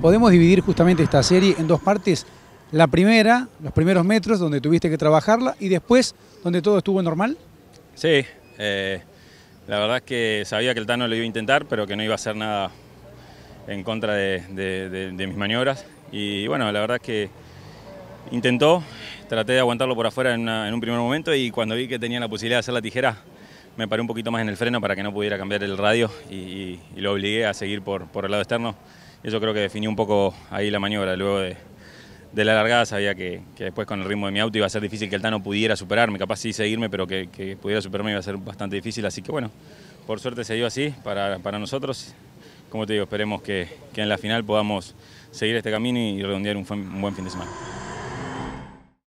podemos dividir justamente esta serie en dos partes. La primera, los primeros metros donde tuviste que trabajarla y después donde todo estuvo normal. Sí, eh, la verdad es que sabía que el Tano lo iba a intentar, pero que no iba a hacer nada en contra de, mis maniobras. Y bueno, la verdad es que intentó, traté de aguantarlo por afuera en, en un primer momento y cuando vi que tenía la posibilidad de hacer la tijera, me paré un poquito más en el freno para que no pudiera cambiar el radio y, lo obligué a seguir por, el lado externo. Eso creo que definió un poco ahí la maniobra. Luego de, la largada sabía que, después con el ritmo de mi auto iba a ser difícil que el Tano pudiera superarme, capaz sí seguirme, pero que, pudiera superarme iba a ser bastante difícil. Así que bueno, por suerte se dio así para, nosotros. Como te digo, esperemos que, en la final podamos seguir este camino y redondear un buen fin de semana.